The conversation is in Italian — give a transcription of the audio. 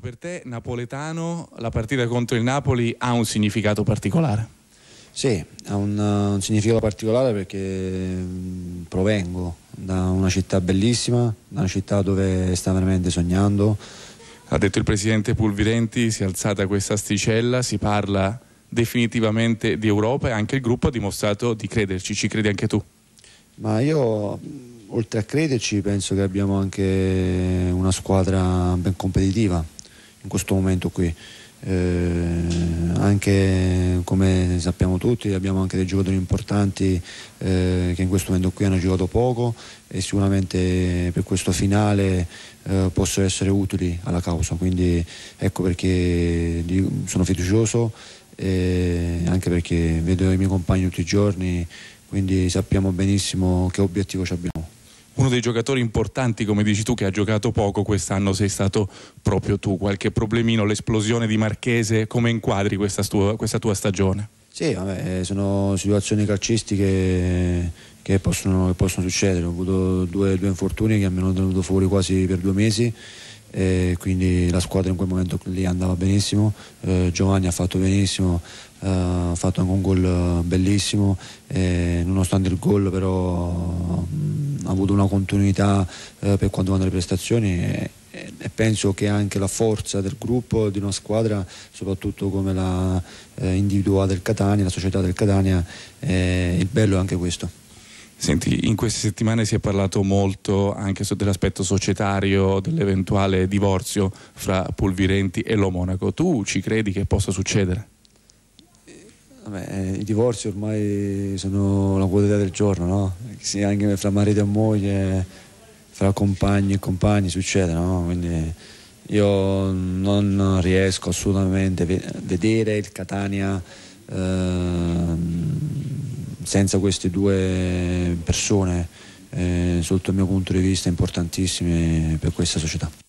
Per te, napoletano, la partita contro il Napoli ha un significato particolare? Sì, ha un, eh, un significato particolare perché mm, provengo da una città bellissima, da una città dove sta veramente sognando. Ha detto il presidente Pulvirenti, si è alzata questa asticella, si parla definitivamente di Europa e anche il gruppo ha dimostrato di crederci, ci credi anche tu? Ma io oltre a crederci penso che abbiamo anche una squadra ben competitiva in questo momento qui. Eh, anche come sappiamo tutti abbiamo anche dei giocatori importanti eh, che in questo momento qui hanno giocato poco e sicuramente per questo finale eh, possono essere utili alla causa quindi ecco perché sono fiducioso anche perché vedo i miei compagni tutti i giorni quindi sappiamo benissimo che obiettivo abbiamo uno dei giocatori importanti, come dici tu, che ha giocato poco quest'anno sei stato proprio tu. Qualche problemino, l'esplosione di Marchese, come inquadri questa tua, questa tua stagione? Sì, vabbè, sono situazioni calcistiche che possono, che possono succedere. Ho avuto due, due, infortuni che mi hanno tenuto fuori quasi per due mesi. quindi la squadra in quel momento lì andava benissimo, eh, Giovanni ha fatto benissimo, eh, ha fatto anche un gol bellissimo, eh, nonostante il gol però ha avuto una continuità eh, per quanto riguarda le prestazioni e, e, penso che anche la forza del gruppo, di una squadra, soprattutto come la eh, individuata del Catania, la società del Catania, eh, il bello è anche questo. Senti, in queste settimane si è parlato molto anche dell'aspetto societario dell'eventuale divorzio fra Pulvirenti e Lo Monaco. Tu ci credi che possa succedere? Vabbè, eh, I divorzi ormai sono la quotidianità del giorno, no? sì, anche fra marito e moglie, fra compagni e compagni succede, no? Quindi io non riesco assolutamente a vedere il Catania eh, senza queste due persone, eh, sotto il mio punto di vista, importantissime per questa società.